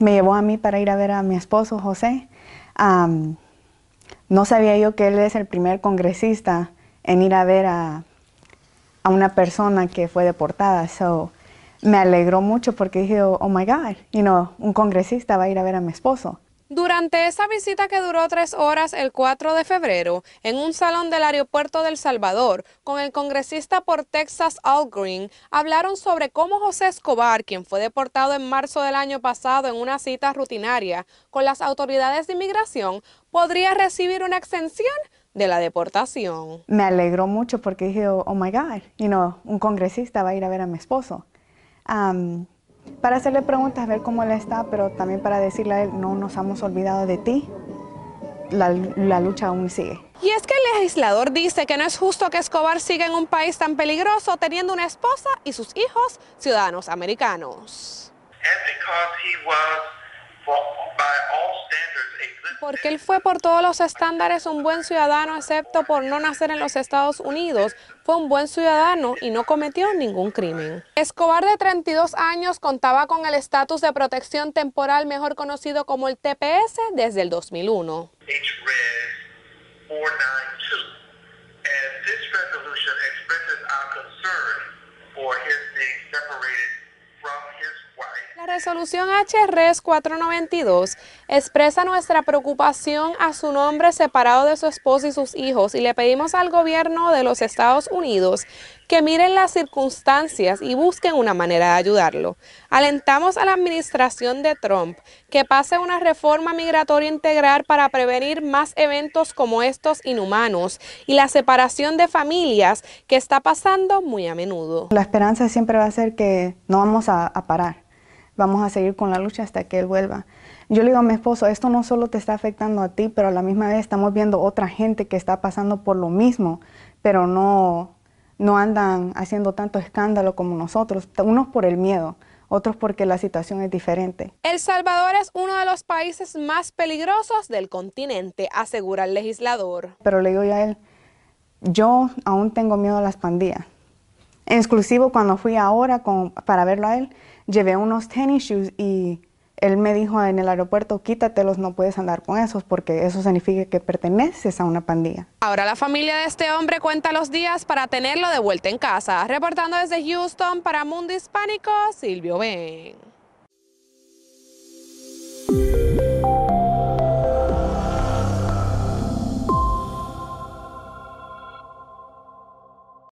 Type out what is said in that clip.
me llevó a mí para ir a ver a mi esposo José. no sabía yo que él es el primer congresista en ir a ver a, una persona que fue deportada. So, me alegró mucho porque dije, oh, oh, my God, you know, un congresista va a ir a ver a mi esposo. Durante esa visita que duró tres horas el 4 de febrero en un salón del aeropuerto del Salvador con el congresista por Texas Al Green, hablaron sobre cómo José Escobar, quien fue deportado en marzo del año pasado en una cita rutinaria con las autoridades de inmigración, podría recibir una exención de la deportación. Me alegró mucho porque dije, oh, oh, my God, you know, un congresista va a ir a ver a mi esposo. Um, para hacerle preguntas, ver cómo él está, pero también para decirle a él, no nos hemos olvidado de ti, la, lucha aún sigue. Y es que el legislador dice que no es justo que Escobar siga en un país tan peligroso teniendo una esposa y sus hijos ciudadanos americanos. Porque él fue por todos los estándares un buen ciudadano, excepto por no nacer en los Estados Unidos. Fue un buen ciudadano y no cometió ningún crimen. Escobar, de 32 años, contaba con el estatus de protección temporal, mejor conocido como el TPS, desde el 2001. resolución HRS e 492 expresa nuestra preocupación a su nombre separado de su esposa y sus hijos y le pedimos al gobierno de los Estados Unidos que miren las circunstancias y busquen una manera de ayudarlo. Alentamos a la administración de Trump que pase una reforma migratoria integral para prevenir más eventos como estos inhumanos y la separación de familias que está pasando muy a menudo. La esperanza siempre va a ser que no vamos a parar vamos a seguir con la lucha hasta que él vuelva. Yo le digo a mi esposo, esto no solo te está afectando a ti, pero a la misma vez estamos viendo otra gente que está pasando por lo mismo, pero no, no andan haciendo tanto escándalo como nosotros, unos por el miedo, otros porque la situación es diferente. El Salvador es uno de los países más peligrosos del continente, asegura el legislador. Pero le digo yo a él, yo aún tengo miedo a las pandillas. Exclusivo, cuando fui ahora para verlo a él, llevé unos tenis shoes y él me dijo en el aeropuerto, quítatelos, no puedes andar con esos porque eso significa que perteneces a una pandilla. Ahora la familia de este hombre cuenta los días para tenerlo de vuelta en casa. Reportando desde Houston para Mundo Hispánico, Silvio Ben.